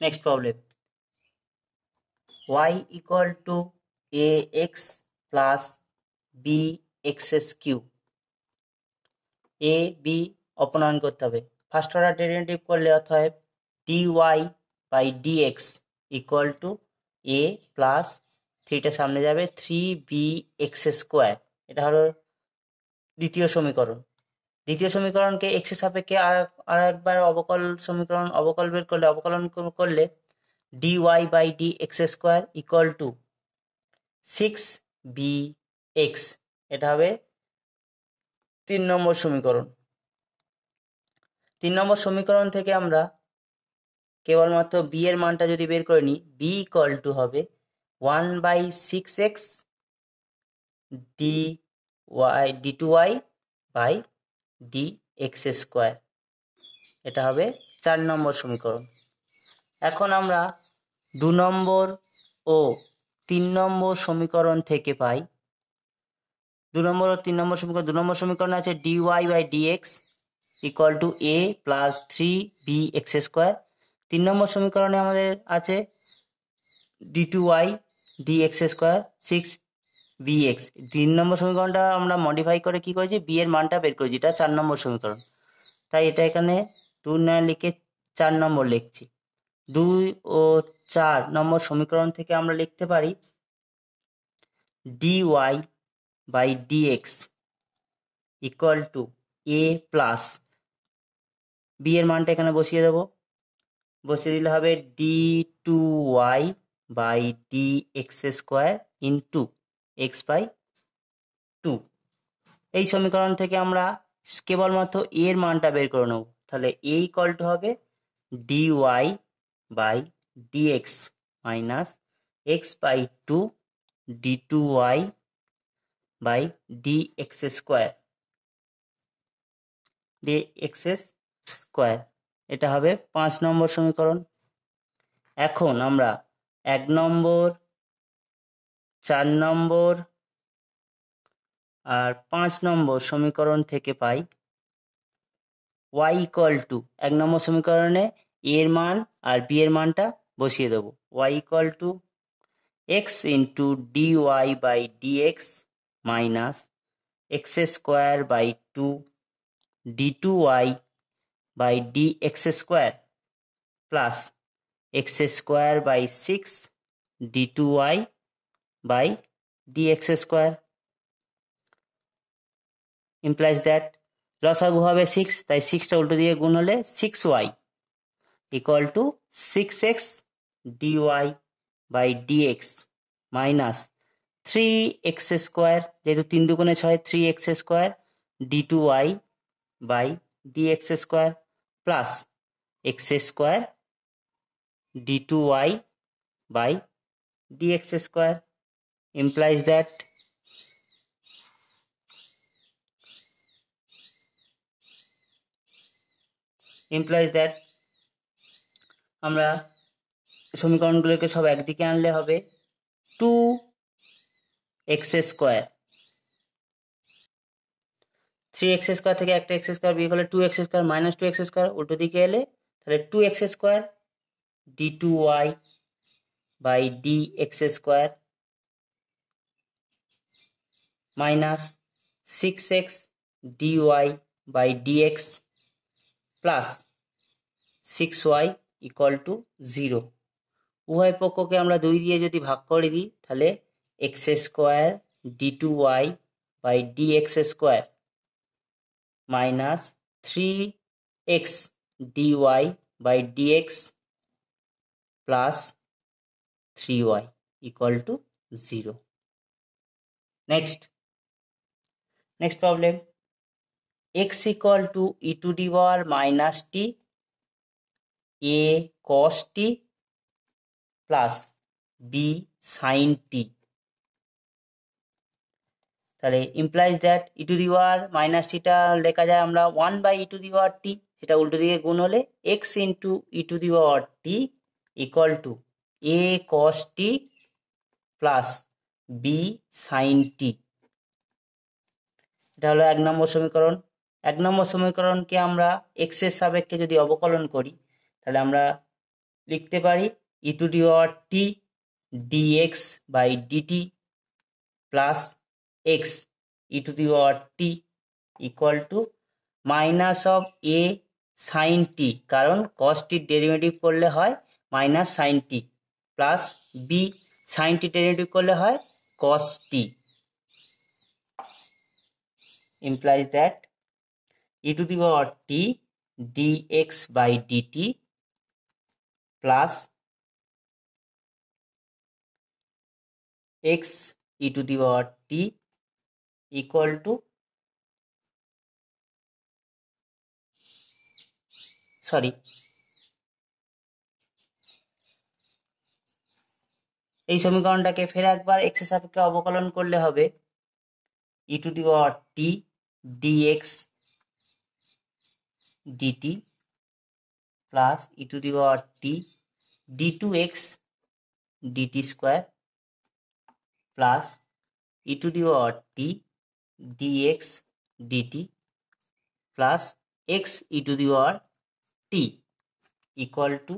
Next problem. y equal to ax plus bxs কিউ a b অপনয়ন করতে হবে ফার্স্ট অর্ডার ডেরিভেটিভ করলে অর্থ হয় d y by d x equal to a plus থ্রিটা সামনে যাবে থ্রি বি এক্স স্কোয়ার এটা হলো দ্বিতীয় সমীকরণ দ্বিতীয় সমীকরণকে এক্স এর সাপেক্ষে আর একবার অবকল সমীকরণ অবকল বের করলে অবকলন করলে d y by d x square equal to six b x এটা হবে তিন নম্বর সমীকরণ তিন নম্বর সমীকরণ থেকে আমরা কেবলমাত্র বি এর মানটা যদি বের করে নিই বি ইকুয়াল টু হবে one by six x d y d two y by d x square এটা হবে চার নম্বর সমীকরণ এখন আমরা দু নম্বর ও তিন নম্বর সমীকরণ থেকে পাই দু নম্বর ও তিন নম্বর সমীকরণ দু নম্বর সমীকরণ আছে d y by d x equal to a plus three b x square তিন নম্বর সমীকরণে আমাদের আছে d two y d x square six b x তিন নম্বর সমীকরণটা আমরা মডিফাই করে কি করেছি বি এর মানটা বের করেছি এটা চার নম্বর সমীকরণ তাই এটা এখানে টু নাইন লিখে চার নম্বর লিখছি দুই ও চার নম্বর সমীকরণ থেকে আমরা লিখতে পারি d y by d x equal to a plus b এর মানটা এখানে বসিয়ে দেব বসিয়ে দিলে হবে d two y by d x square into x by two এই সমীকরণ থেকে আমরা কেবলমাত্র এর মানটা বের করে নেব তাহলে এই কলটা হবে d y by d x minus x by two d two y by d x square d x square এটা হবে পাঁচ নম্বর সমীকরণ এখন আমরা এক নম্বর চার নম্বর আর পাঁচ নম্বর সমীকরণ থেকে পাই ওয়াই ইকুয়াল টু এক নম্বর সমীকরণে এর মান আর বি এর মানটা বসিয়ে দেবো y equal to x into d y by d x minus x square by two d two y by d x square plus x square by six d two y by dx square implies that লসাগু হবে six তাই সিক্সটা উল্টো দিয়ে গুণ হলে six y equal to six x d y by d x minus three x square যেহেতু তিন দুগুণে ছয় three x square d two y by d x square plus x square d two y by d x square implies that implies that আমরা সমীকরণগুলোকে সব একদিকে আনলে হবে two x square three x square থেকে একটা এক্স স্কোয়ার বিয়ে করলে two x square minus two x square উল্টো দিকে এলে তাহলে two x square d two y by d x square minus six x d y by d x plus six y equal to zero উভয় পক্ষকে আমরা দুই দিয়ে যদি ভাগ করে দিই তাহলে x square d two y by d x square minus three x d y by d x plus three y equal to zero next next problem x equal to e to the power minus t a cos t plus b sin t তাহলে implies that e to the power minus টিটা লেখা যায় আমরা one by e to the power t সেটা উল্টো দিকে গুণ হলে x into e to the power t equal to a cos t plus b sine t এটা হলো এক নম্বর সমীকরণ এক নম্বর সমীকরণকে আমরা এক্সের সাপেক্ষে যদি অবকলন করি তাহলে আমরা লিখতে পারি e to the power t d x by d t plus x e to the power t equal to minus of a sine t কারণ কস ডেরিভেটিভ করলে হয় minus sine t plus b sine t derivative করলে হয় কস টি implies that e to the power t dx by dt plus x e to the power t equal to sorry এই সমীকরণটাকে ফের একবার x সাপেক্ষে অবকলন করলে হবে e to the power t dx dt plus e to the power t d two x d t square plus e to the power t d x d t plus x e to the power t equal to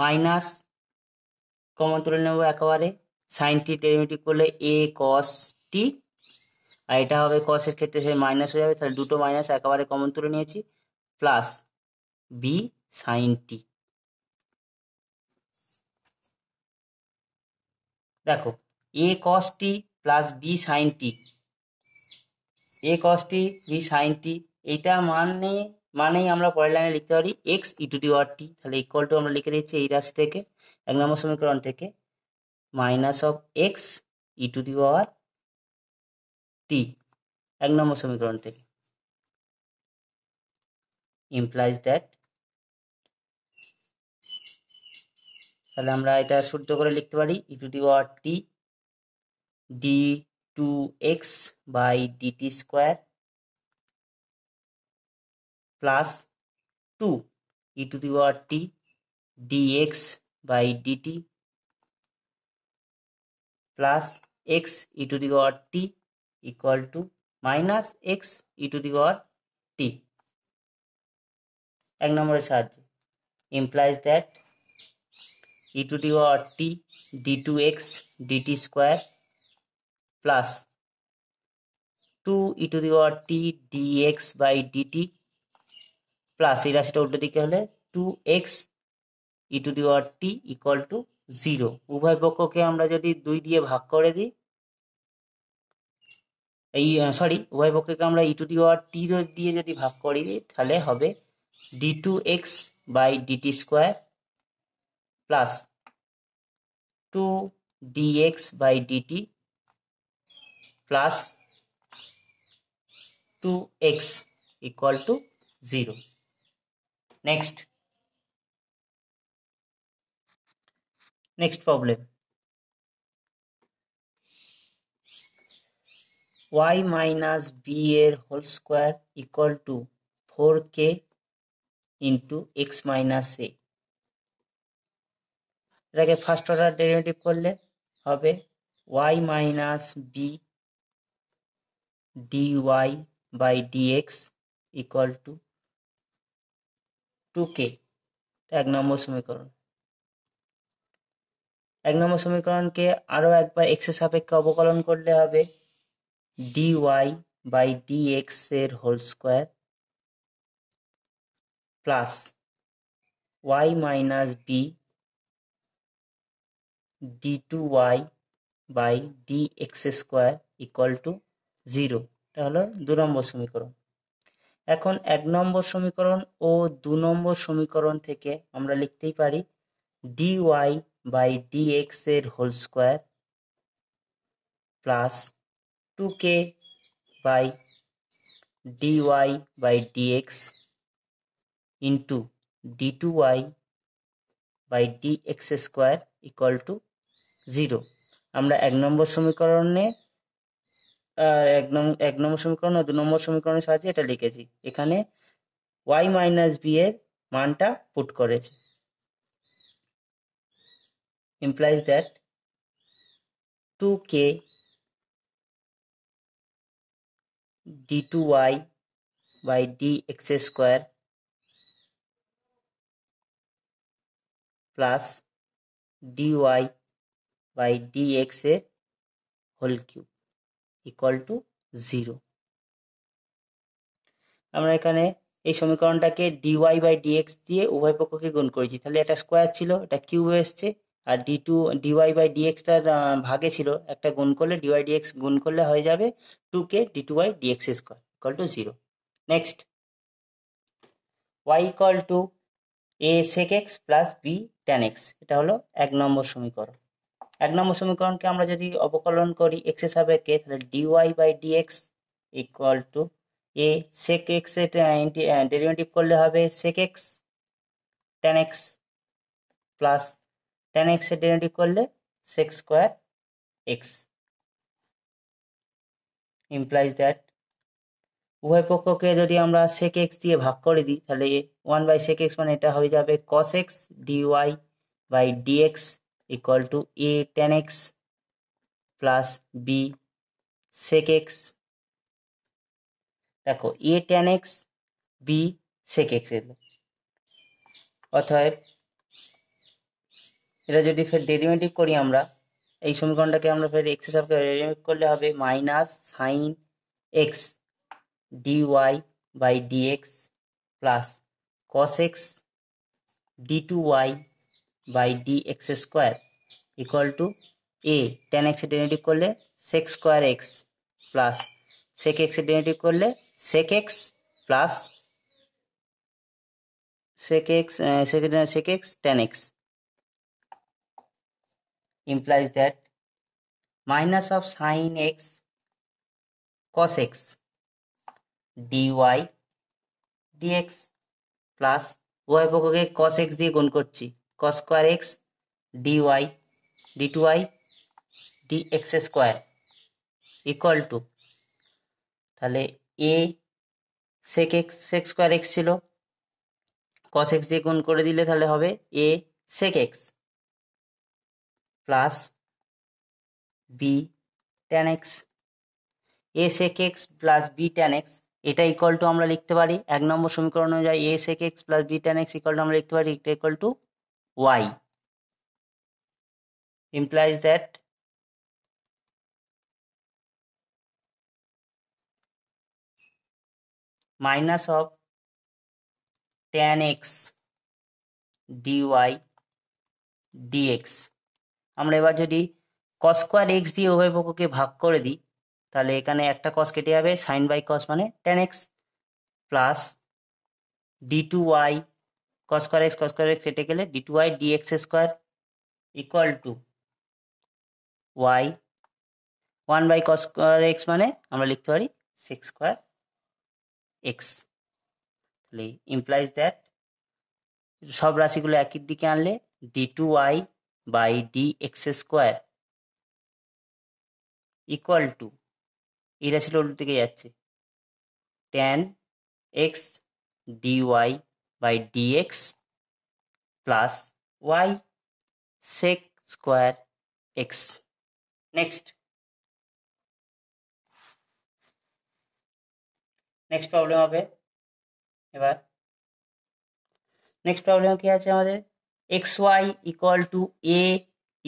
minus common তুলে নেবো একেবারে sign t derivative করলে এ cos টি আর এটা হবে কসের ক্ষেত্রে সে minus হয়ে যাবে তাহলে দুটো মাইনাস একেবারে কমন তুলে নিয়েছি প্লাস বি সাইন টি দেখো a cos t plus b sine t a cos t b sine t এইটা মানে মানেই আমরা পরের লাইনে লিখতে পারি x e to the power t তাহলে ইকুয়াল টু আমরা লিখে দিচ্ছি এই রাশি থেকে এক নম্বর সমীকরণ থেকে minus of x e to the power t এক নম্বর সমীকরণ থেকে ইমপ্লাইজ দ্যাট তাহলে আমরা এটা শুদ্ধ করে লিখতে পারি e to the power t d two x by d t square plus two e to the power t d x by d t plus x e to the power t equal to minus x e to the power t এক নম্বরের সাহায্যে implies that e to the power t d two x d t square plus two e to the power t d x by d t plus এই রাশিটা উল্টো দিকে হলে two x e to the power t equal to zero উভয় পক্ষকে আমরা যদি দুই দিয়ে ভাগ করে দিই এই সরি ওয়াই পক্ষকে আমরা ই টু দি পাওয়ার টি দিয়ে যদি ভাগ করি তাহলে হবে d two x by d t square plus two d x by d t plus two x equal to zero next next problem y minus b এর whole square equal to four k into x minus a এটাকে first order derivative করলে হবে y minus b d y by d x equal to two k এক নম্বর সমীকরণ এক নম্বর সমীকরণকে আরও একবার এক্সের সাপেক্ষে অবকলন করলে হবে ডিওয়াই বাই ডিএক্স এর whole square plus y minus b d two y by d x square equal to zero এটা হলো দু নম্বর সমীকরণ এখন এক নম্বর সমীকরণ ও দু নম্বর সমীকরণ থেকে আমরা লিখতেই পারি d y by d x এর whole square plus 2k by dy by dx into d2y by dx square equal to zero আমরা এক নম্বর সমীকরণে এক নম্বর এক নম্বর সমীকরণ ও দু নম্বর সমীকরণের সাহায্যে এটা লিখেছি এখানে ওয়াই মাইনাস বি এর মানটা পুট করেছে implies that 2k d2y by dx square plus dy by dx এর whole cube equal to zero আমরা এখানে এই সমীকরণটাকে ডিওয়াই বাই ডিএক্স দিয়ে উভয় পক্ষকে গুণ করেছি তাহলে এটা স্কোয়ার ছিল এটা কিউবে এসেছে আর ডি টু ডিওয়াই বাই ডিএক্সটার ভাগে ছিল একটা গুণ করলে ডিওয়াই ডিএক্স গুণ করলে হয়ে যাবে two k d two by d x square equal to zero next y equal to a sec x plus b tan x এটা হলো এক নম্বর সমীকরণ এক নম্বর সমীকরণকে আমরা যদি অবকলন করি এক্স এর সাপেক্ষে তাহলে d y by d x equal to a sec x এর ডেরিভেটিভ করলে হবে sec x tan x plus tan x ডেন্টি করলে sec square x implies that উভয় পক্ষকে যদি আমরা সেক এক্স দিয়ে ভাগ করে দিই তাহলে ওয়ান বাই সেক এক্স মানে এটা হয়ে যাবে cos x d y by d x equal to a tan x plus b sec x দেখো a tan x b sec x এলো অতএব এটা যদি ফের ডেরিভেটিভ করি আমরা এই সমীকরণটাকে আমরা ফের এক্স হিসাবে ডেরিভেটিভ করলে হবে minus sine x d y by d x plus cos x d two y by d x square equal to a tan x derivative করলে sec square x plus sec x derivative করলে sec x plus sec x sec sec x tan x implies that minus of sine x cos x dy dx plus y পক্ষকে cos x দিয়ে গুণ করছি cos square x d y d two y d x square equal to তাহলে a sec x sec square x ছিল cos x দিয়ে গুণ করে দিলে তাহলে হবে a sec x plus b tan x a sec x plus b tan x এটা equal to আমরা লিখতে পারি এক নম্বর সমীকরণ অনুযায়ী a sec x plus b tan x equal to আমরা লিখতে পারি এটা equal to y implies that minus of tan x dy dx আমরা এবার যদি কস স্কোয়ার এক্স দিয়ে উভয় পক্ষকে ভাগ করে দিই তাহলে এখানে একটা কস কেটে যাবে সাইন বাই কস মানে tan x plus d two y cos square x cos square x কেটে গেলে d two y d x square equal to y one by cos square x মানে আমরা লিখতে পারি সিক্স স্কোয়ার এক্স তাহলে implies that সব রাশিগুলো একই দিকে আনলে d two y by dx square equal to এটা ছিল উল্টো দিকে যাচ্ছে tan x dy by dx plus y sec square x next next problem হবে এবার নেক্সট প্রবলেম কি আছে আমাদের xy equal to a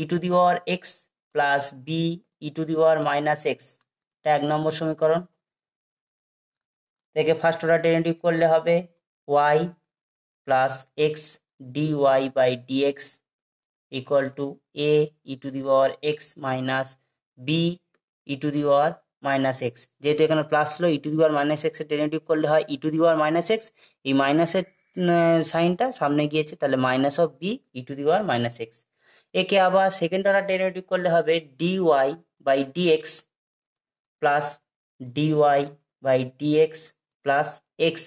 e to the power x plus B e to the power minus x e এটা এক নম্বর সমীকরণ থেকে ফার্স্ট অর্ডার ডেরিভেটিভ করলে হবে y plus x d y by d x equal to A e to the power x minus B e to the power minus x যেহেতু এখানে plus ছিল e to the power minus এক্সের derivative করলে হয় e to the power minus x এই মাইনাসের সাইনটা সামনে গিয়েছে তাহলে minus of B e to the power minus x একে আবার সেকেন্ড অর্ডার ডেরিভেটিভ করলে হবে d y by d x plus d y by d x plus x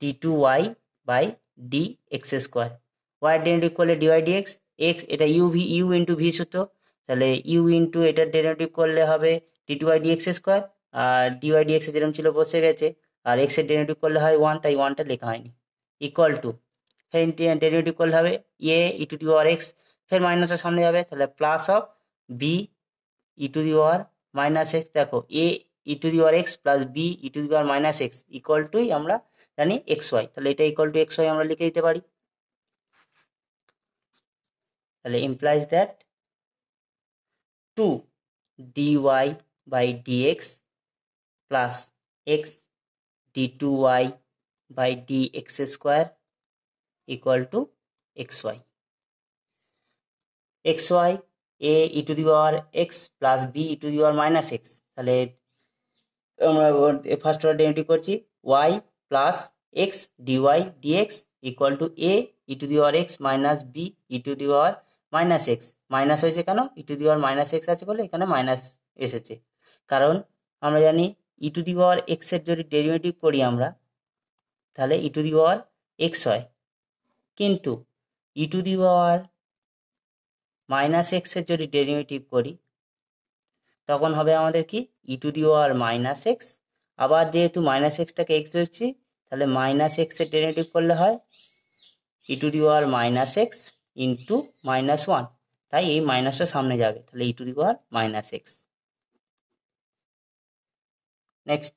d two y by d x square y derivative করলে d y d x x এটা u v u into v সূত্র তাহলে u into এটা derivative করলে হবে d two y d x square আর d y d x যেরকম ছিল বসে গেছে আর এক্সের ডেরিভেটিভ করলে হয় ওয়ান তাই ওয়ানটা লেখা হয়নি ইকুয়াল টু ফের ডেরিভেটিভ করলে হবে এ e to the power x ফের মাইনাসের সামনে যাবে তাহলে plus of B e to the power minus x দেখো A e to the power x plus B e to the power minus x equal to y আমরা জানি এক্স ওয়াই তাহলে এটা ইকুয়াল টু এক্স ওয়াই আমরা লিখে দিতে পারি তাহলে implies that two d d y by x plus x d two y by dx square equal to xy xy a e to the power x plus b e to the power minus x তাহলে আমরা first order derivative করছি y plus x dy dx equal to a e to the power x minus b e to the power minus x minus হয়েছে কেন e to the power minus x আছে বলে এখানে minus এসেছে কারণ আমরা জানি e to the power x এর যদি ডেরিভেটিভ করি আমরা তাহলে e to the power x হয় কিন্তু ই টু দি পাওয়ার মাইনাস এক্সের যদি ডেরিভেটিভ করি তখন হবে আমাদের কি e to the power minus x আবার যেহেতু মাইনাস এক্সটাকে এক্স হচ্ছি তাহলে মাইনাস এক্সের ডেরিভেটিভ করলে হয় e to the power minus x into minus one তাই এই মাইনাসটা সামনে যাবে তাহলে e to the power minus x next